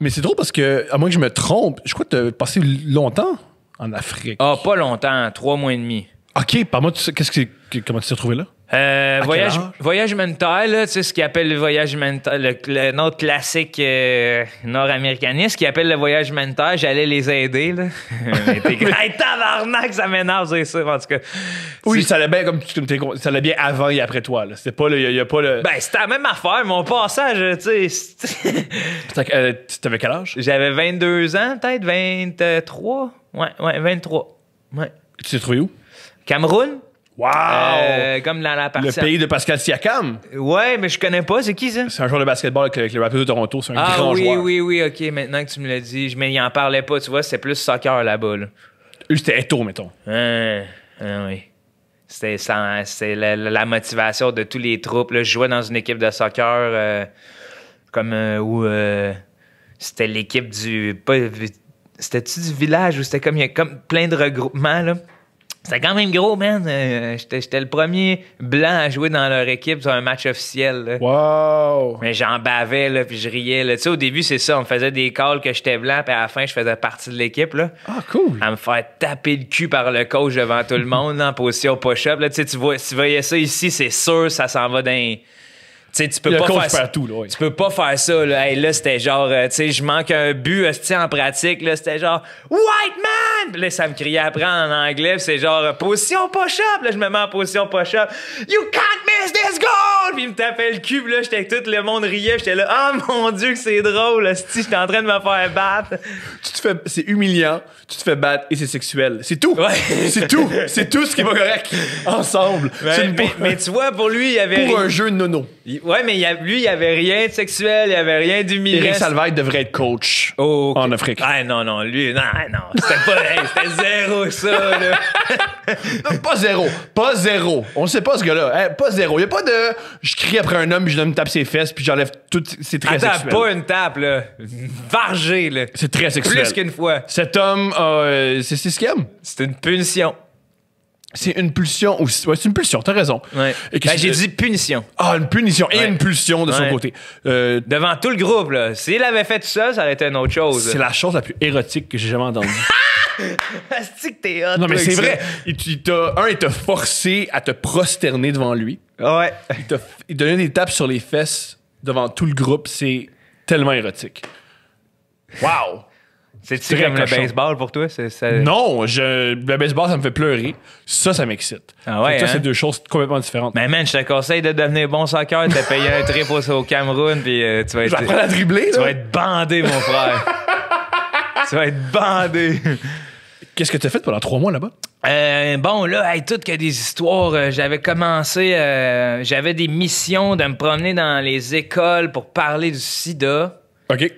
Mais c'est drôle parce que, à moins que je me trompe, je crois que tu as passé longtemps en Afrique. Ah, pas longtemps, trois mois et demi. OK, par moi, qu'est-ce que, comment tu t'es retrouvé là? Euh, voyage, voyage mental, là, tu sais, ce qu'ils appellent le voyage mental, le, notre classique nord nord Ce qui appelle le voyage mental, j'allais les aider. Là. hey, tabarnak, ça m'énerve, c'est ça, en tout cas. Oui, ça allait bien, comme, ça allait bien avant et après toi. C'était pas le. Y pas le... Ben, c'était la même affaire, mon passage, tu sais. Euh, t'avais quel âge? J'avais 22 ans, peut-être, 23. Ouais, ouais, 23. Ouais. Tu t'es trouvé où? Cameroun? Wow! Euh, comme dans la partie. Le pays de Pascal Siakam. Ouais, mais je connais pas. C'est qui ça? C'est un joueur de basketball avec le Raptors de Toronto. C'est un ah grand oui, Ah oui, oui, oui. ok. Maintenant que tu me l'as dit, mais il en parlait pas, tu vois. C'est plus soccer là-bas. Là. c'était Eto, mettons. Ah, oui. C'était la, la, motivation de tous les troupes. je jouais dans une équipe de soccer euh, comme euh, où c'était l'équipe du. C'était-tu du village où c'était comme, il y a comme plein de regroupements, là? C'était quand même gros, man. Euh, j'étais le premier blanc à jouer dans leur équipe sur un match officiel. Wow! Mais j'en bavais, là, puis je riais. Là. Tu sais, au début, c'est ça. On me faisait des calls que j'étais blanc, puis à la fin, je faisais partie de l'équipe. Ah, cool! À me faire taper le cul par le coach devant tout le monde, en position push-up. Tu sais, tu, vois, tu voyais ça ici, c'est sûr, ça s'en va dans tu peux pas faire, tout, là, Tu peux pas faire ça, là. là, c'était genre, euh, tu sais, je manque un but, euh, en pratique, là, c'était genre, White man! là, ça me criait après en anglais, c'est genre, position push-up, là, je me mets en position push-up. You can't il me tapait le cube, là. J'étais avec tout le monde riait. J'étais là, oh mon Dieu, que c'est drôle, si J'étais en train de me faire battre. Tu c'est humiliant, tu te fais battre et c'est sexuel. C'est tout! C'est tout! C'est tout ce qui va correct. Ensemble. mais, tu vois, pour lui, il y avait. Pour un jeu nono. Ouais, mais lui, il y avait rien de sexuel, il y avait rien d'humiliant. Eric Salvaille devrait être coach en Afrique. Ah non, non, lui, non, ah, non. C'était pas, c'était zéro, ça, pas zéro. Pas zéro. On sait pas ce gars-là. pas zéro. Il y a pas de je crie après un homme, puis je lui tape ses fesses, puis j'enlève toutes ses traits pas une tape, là. vargé là. C'est très sexuel. Plus qu'une fois. Cet homme, euh, c'est ce qu'il aime. C'est une punition. C'est une pulsion. Ou, ouais, c'est une pulsion, t'as raison. Ouais. Ben, j'ai dit punition. Ah, une punition et une pulsion de son côté. Euh, Devant tout le groupe, là. S'il avait fait ça ça aurait été une autre chose. c'est la chose la plus érotique que j'ai jamais entendue. que t'es hot. Non, mais c'est vrai. Il, un, il t'a forcé à te prosterner devant lui. Ouais. Il t'a donné des tapes sur les fesses devant tout le groupe. C'est tellement érotique. Wow! C'est-tu comme le baseball pour toi? C'est, Non, je, le baseball, ça me fait pleurer. Ça, ça m'excite. Ah ouais, Ça, hein? c'est deux choses complètement différentes. Mais man, je te conseille de devenir bon soccer, de payé un trip au, Cameroun, puis euh, tu vas être... apprendre à dribbler, Tu vas être bandé, mon frère. tu vas être bandé. Qu'est-ce que tu as fait pendant trois mois là-bas? Euh, bon, là, qu'il tout que des histoires. Euh, j'avais commencé, euh, j'avais des missions de me promener dans les écoles pour parler du sida. OK.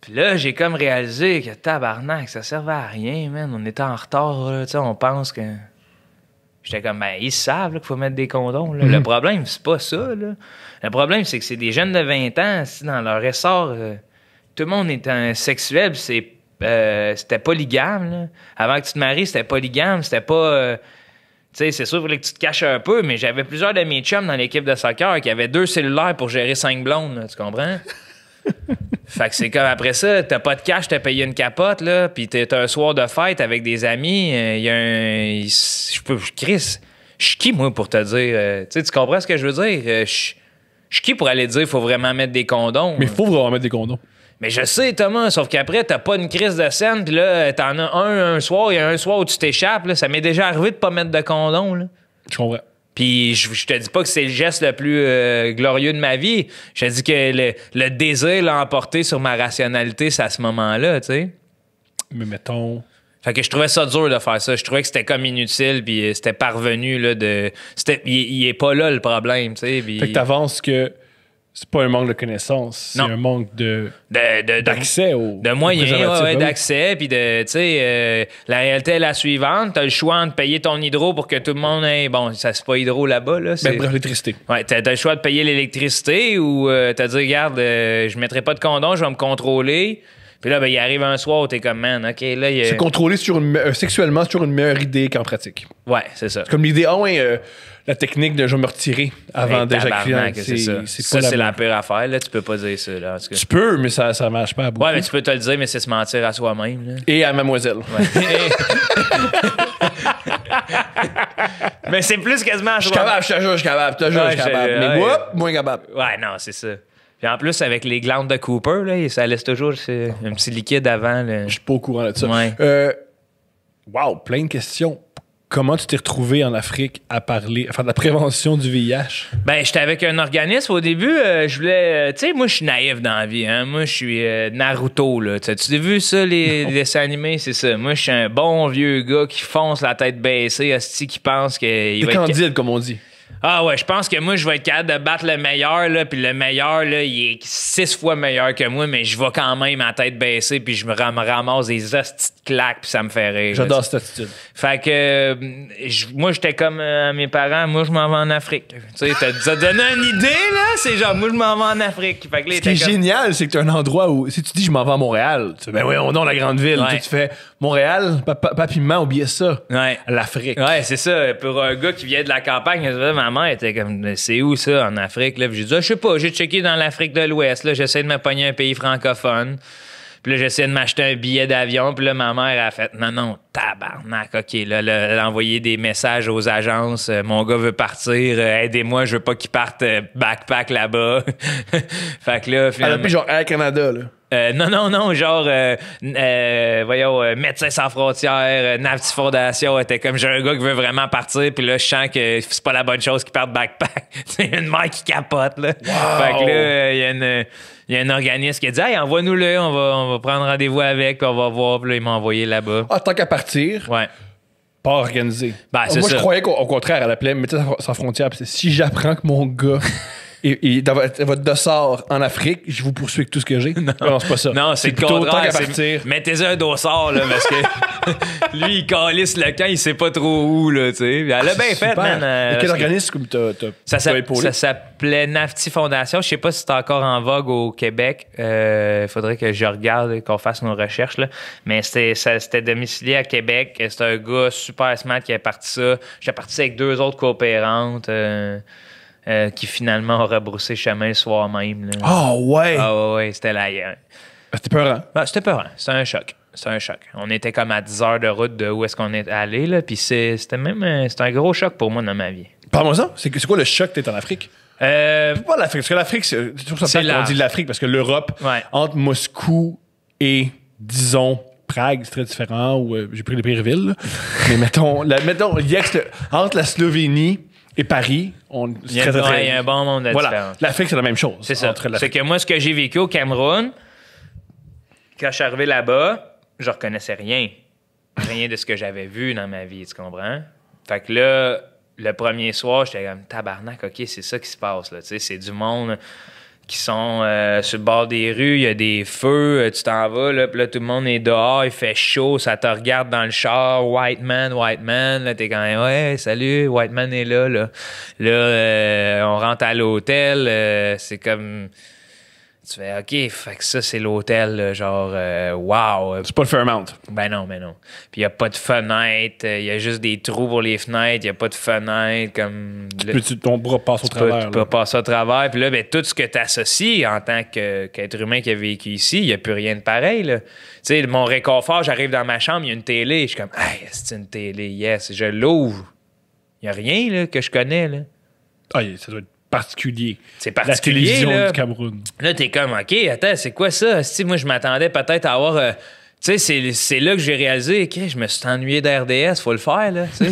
Puis là, j'ai comme réalisé que tabarnak, ça servait à rien, man. On était en retard, Tu sais, on pense que. J'étais comme, ben, ils savent qu'il faut mettre des condoms. Mhm. Le problème, c'est pas ça. Là. Le problème, c'est que c'est des jeunes de 20 ans, dans leur essor, euh, tout le monde est un sexuel, c'est euh, c'était polygame. Là. Avant que tu te maries, c'était polygame. C'était pas. Euh, tu sais, c'est sûr que tu te caches un peu, mais j'avais plusieurs de mes chums dans l'équipe de soccer qui avaient deux cellulaires pour gérer cinq blondes. tu comprends? fait que c'est comme après ça, t'as pas de cash, t'as payé une capote, là, pis t'es un soir de fête avec des amis, il euh, y a un. Je peux. Chris, je suis qui, moi, pour te dire. tu comprends ce que je veux dire? je suis qui pour aller dire qu'il faut vraiment mettre des condoms? Mais il faut vraiment mettre des condoms. Mais je sais, Thomas, sauf qu'après, t'as pas une crise de scène, puis là, t'en as un un soir, il y a un soir où tu t'échappes. Ça m'est déjà arrivé de pas mettre de condom. Là. Je Puis je, te dis pas que c'est le geste le plus euh, glorieux de ma vie. Je te dis que le, désir l'a emporté sur ma rationalité, c'est à ce moment-là, tu sais. Mais mettons. Fait que je trouvais ça dur de faire ça. Je trouvais que c'était comme inutile, puis euh, c'était parvenu, là, de. Il est pas là le problème, tu sais. Pis... Fait que t'avances que c'est pas un manque de connaissances, c'est un manque de, d'accès au de moyens, ah d'accès, puis tu sais, euh, la réalité est la suivante, Tu as le choix de payer ton hydro pour que tout le monde ait, bon, ça c'est pas hydro là-bas, là, ben, c'est... l'électricité. Ouais, as le choix de payer l'électricité ou euh, tu as dit, regarde, euh, je mettrai pas de condom, je vais me contrôler, puis là, ben, il arrive un soir où t'es comme, man, OK, là, il C'est contrôlé sur une, euh, sexuellement sur une meilleure idée qu'en pratique. Ouais, c'est ça. C'est comme l'idée, ah euh, la technique de je me retirer avant d'éjaculer. C'est ça, c'est la, pire affaire. Là, tu peux pas dire ça. Là, en tout cas. Tu peux, mais ça, ça marche pas à Ouais, mais tu peux te le dire, mais c'est se mentir à soi-même. Et à mademoiselle. mais c'est plus quasiment à soi-même. Je suis capable, je suis capable, je suis capable. Mais moi, moins capable. Ouais, non, c'est ça. Et en plus, avec les glandes de Cooper, là, ça laisse toujours un petit liquide avant. Je Je suis pas au courant de ça. Euh, wow, plein de questions comment tu t'es retrouvé en Afrique à parler, à de la prévention du VIH? Ben, j'étais avec un organisme au début. Euh, je voulais. Euh, tu sais, moi, je suis naïf dans la vie. Hein? Moi, je suis Naruto. Là. tu as vu ça, les, dessins animés? C'est ça. Moi, je suis un bon vieux gars qui fonce la tête baissée, hostie, qui pense qu'il va être. comme on dit. Ah ouais, je pense que moi, je vais être capable de battre le meilleur, là, puis le meilleur, là, il est six fois meilleur que moi, mais je vais quand même ma tête baisser, puis je me ramasse des hosties de claques, puis ça me fait rire. J'adore cette attitude. Fait que euh, moi, j'étais comme euh, mes parents, moi, je m'en vais en Afrique. Tu sais, t'as donné une idée, là? C'est genre, moi, je m'en vais en Afrique. Fait que, Ce qui est génial, c'est que t'as un endroit où, si tu dis, je m'en vais à Montréal, ben oui, on a la grande ville, tu fais, Montréal, papa, papi, maman ça. Ouais. L'Afrique. Ouais, c'est ça. Pour un gars qui vient de la campagne, ma maman était comme, c'est où ça en Afrique? Là, j'ai dit, ah, je sais pas, j'ai checké dans l'Afrique de l'Ouest. Là, j'essaie de me pogner un pays francophone. Puis là, j'essaie de m'acheter un billet d'avion. Puis là, ma mère a fait Non, non, tabarnak, OK. Là, elle a envoyé des messages aux agences euh, Mon gars veut partir, euh, aidez-moi, je veux pas qu'il parte euh, backpack là-bas. fait que là, finalement. Elle a genre Air Canada, là. Euh, non, non, non, genre, euh, euh, voyons, Médecins sans frontières, Navti Fondation, était comme j'ai un gars qui veut vraiment partir, puis là, je sens que c'est pas la bonne chose qu'il parte backpack. c'est une mère qui capote, là. Fait que là, il y a il y a un organisme qui a dit Hey, envoie-nous-le, on va, on va prendre rendez-vous avec, puis on va voir. Puis là, il m'a envoyé là-bas. Ah, tant qu'à partir. Ouais. Pas organisé. Ben, Moi, je croyais qu'au contraire, elle appelait Médecins sans frontières. Puis si j'apprends que mon gars et, votre, dossard en Afrique, je vous poursuis avec tout ce que j'ai. Non, c'est pas ça. Non, c'est le contraire. partir. Mettez un dossard, là, parce que lui, il calisse le camp, il sait pas trop où, là, tu sais. Elle a ah, bien fait, man. Euh, quel organisme que t'as ça, ça, s'appelait Nafti Fondation. Je sais pas si c'est encore en vogue au Québec. Il euh, faudrait que je regarde, qu'on fasse nos recherches, là. Mais c'était domicilié à Québec. C'était un gars super smart qui a parti ça. J'ai parti ça avec deux autres coopérantes. Euh, euh, qui finalement a rebroussé chemin le soir même. Ah, ouais! Ah ouais, ouais c'était là. Euh, ah, c'était peurant. Bah, c'était peurant. C'était un choc. C'était un choc. On était comme à 10 heures de route de où est-ce qu'on est allé, là. Puis c'était même. Euh, un gros choc pour moi dans ma vie. Parle-moi ça. C'est quoi le choc que t'es en Afrique? Euh, pas l'Afrique, parce que l'Afrique, c'est toujours ça qu'on dit l'Afrique, parce que l'Europe, entre Moscou et, disons, Prague, c'est très différent, où j'ai pris les pires villes, mais mettons, la, mettons entre la Slovénie et Paris, on il y il y a un bon monde de voilà. L'Afrique, c'est la même chose. C'est ça. C'est que moi, ce que j'ai vécu au Cameroun, quand je suis arrivé là-bas, je reconnaissais rien. Rien de ce que j'avais vu dans ma vie, tu comprends? Fait que là, le premier soir, j'étais comme tabarnak, ok, c'est ça qui se passe, là. C'est du monde qui sont euh, sur le bord des rues, il y a des feux, euh, tu t'en vas, là, puis là, tout le monde est dehors, il fait chaud, ça te regarde dans le char, White Man, White Man, là, t'es quand même, ouais, salut, White Man est là, là. Là, euh, on rentre à l'hôtel, c'est comme, tu fais, OK, ça, c'est l'hôtel, euh, genre, euh, wow. C'est pas le Fairmount. Ben non, ben non. Puis il n'y a pas de fenêtre, il euh, y a juste des trous pour les fenêtres, il n'y a pas de fenêtre. Comme tu tu, ton bras passe au travers. tu peux passer au travers. Puis là, ben, tout ce que tu associes en tant qu'être humain qui a vécu ici, il n'y a plus rien de pareil. Tu sais, mon réconfort, j'arrive dans ma chambre, il y a une télé. Je suis comme, hey, c'est une télé, yes. Je l'ouvre. Il n'y a rien là, que je connais. Là. Ah, ça doit être particulier. C'est particulier. La télévision du Cameroun. Là, t'es comme, OK, attends, c'est quoi ça? moi, je m'attendais peut-être à avoir. Euh, tu sais, c'est là que j'ai réalisé, OK, je me suis ennuyé d'RDS, faut le faire, là,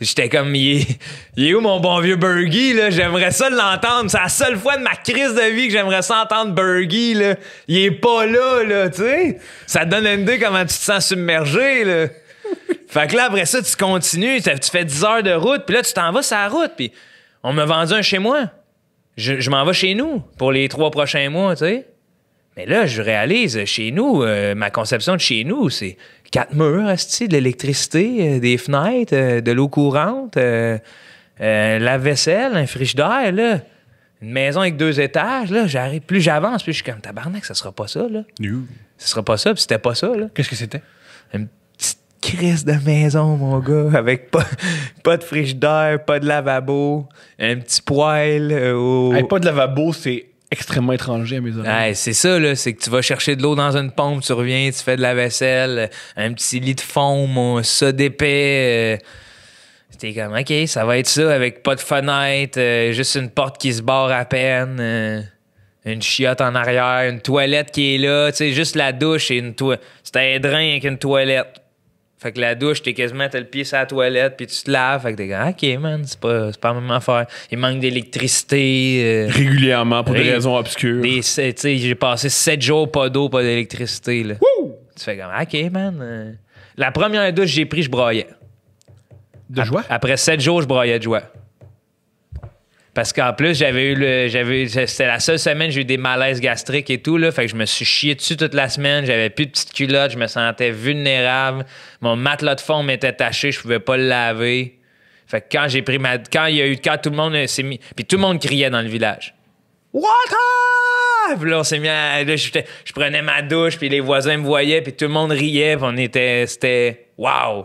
J'étais comme, il est, où mon bon vieux Burgi là? J'aimerais ça l'entendre. C'est la seule fois de ma crise de vie que j'aimerais ça entendre Burgi là. Il est pas là, là, tu sais. Ça te donne une idée comment tu te sens submergé, là. fait que là, après ça, tu continues, tu fais 10 heures de route, puis là, tu t'en vas sur la route, puis on m'a vendu un chez moi. Je, m'en vais chez nous pour les trois prochains mois, tu sais. Mais là, je réalise, euh, chez nous, euh, ma conception de chez nous, c'est quatre murs, de l'électricité, euh, des fenêtres, de l'eau courante, la vaisselle, un friche là. Une maison avec deux étages, là, j'arrive. Plus j'avance, plus je suis comme tabarnak, ça sera pas ça, là. ce sera pas ça, puis c'était pas ça, là. Qu'est-ce que c'était? crise de maison, mon gars, avec pas, pas de d'air, pas de lavabo, un petit poêle. Euh, pas de lavabo, c'est extrêmement étranger à mes oreilles. c'est ça, là, c'est que tu vas chercher de l'eau dans une pompe, tu reviens, tu fais de la vaisselle, euh, un petit lit de fond, ça d'épais. c'était euh, comme, OK, ça va être ça, avec pas de fenêtre, juste une porte qui se barre à peine, une chiotte en arrière, une toilette qui est là, tu sais, juste la douche et une toilette. C'était un drain avec une toilette. Fait que la douche, t'es quasiment, t'as le pied sur la toilette, puis tu te laves. Fait que t'es comme, ah, OK, man, c'est pas, pas la même affaire. Il manque d'électricité. Euh, Régulièrement, pour des raisons obscures. Tu sais, j'ai passé sept jours pas d'eau, pas d'électricité. Là. Tu fais comme, ah, OK, man. Euh, la première douche que j'ai pris, je broyais. De joie? Après sept jours, je broyais de joie. Parce qu'en plus, j'avais c'était la seule semaine, j'ai eu des malaises gastriques et tout, là. Fait que je me suis chié dessus toute la semaine. J'avais plus de petite culotte. Je me sentais vulnérable. Mon matelas de fond m'était taché. Je pouvais pas le laver. Fait quand j'ai pris ma. Quand il y a eu. Quand tout le monde s'est mis. Puis tout le monde criait dans le village. Water! Puis là, on s'est mis à, je, prenais ma douche, puis les voisins me voyaient, puis tout le monde riait, on était. C'était. Waouh!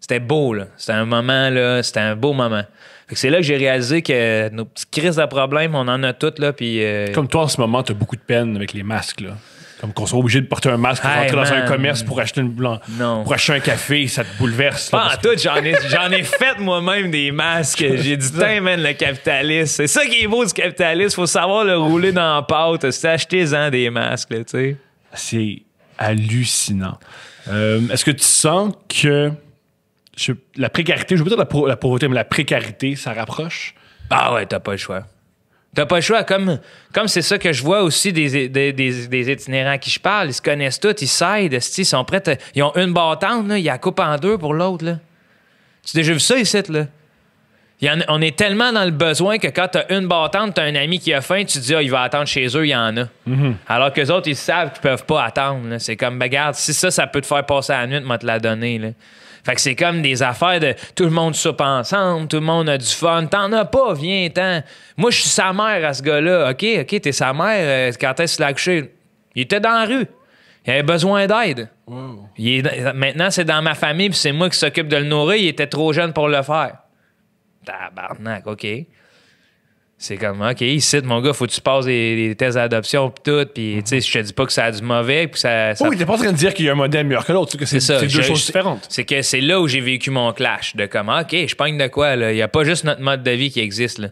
C'était beau, là. C'était un moment, là. C'était un beau moment. c'est là que j'ai réalisé que nos petites crises de problèmes, on en a toutes, là. Puis, euh, Comme toi, en ce moment, t'as beaucoup de peine avec les masques, là. Comme qu'on soit obligé de porter un masque pour rentrer dans un commerce pour acheter une pour acheter un café, ça te bouleverse. pas tout, j'en ai, fait moi-même des masques. J'ai dit, tiens, man, le capitaliste. C'est ça qui est beau du capitaliste. Faut savoir le rouler dans la pâte. C'est acheter-en des masques, tu sais. C'est hallucinant. Euh, est-ce que tu sens que la précarité, je veux dire la, pauvreté, mais la précarité, ça rapproche. Ah ouais, t'as pas le choix. T'as pas le choix, comme comme c'est ça que je vois aussi des, des, itinérants à qui je parle. Ils se connaissent tous, ils s'aident, ils sont prêts. ils ont une bâtante, là, ils la coupent en deux pour l'autre. Tu as déjà vu ça ici, là? on est tellement dans le besoin que quand t'as une bâtante, t'as un ami qui a faim, tu te dis, ah, il va attendre chez eux, il y en a. Mm-hmm. Alors que les autres, ils savent qu'ils peuvent pas attendre. C'est comme, regarde, ben, si ça, ça peut te faire passer la nuit, moi te la donner. Fait que c'est comme des affaires de tout le monde soupe ensemble, tout le monde a du fun. T'en as pas, viens-t'en. Moi, je suis sa mère à ce gars-là. OK, OK, t'es sa mère. Euh, quand t'es ce Il était dans la rue. Il avait besoin d'aide. Maintenant, c'est dans ma famille, puis c'est moi qui s'occupe de le nourrir. Il était trop jeune pour le faire. Tabarnak, OK c'est comme, OK, cite mon gars, faut que tu passes les tests d'adoption, et tout. Puis, tu sais, je te dis pas que ça a du mauvais, puis ça, ça. Oui, t'es pas en train de dire qu'il y a un modèle meilleur que l'autre. C'est c'est deux choses différentes. C'est que c'est là où j'ai vécu mon clash de comme, OK, je pogne de quoi, là. Il n'y a pas juste notre mode de vie qui existe, là.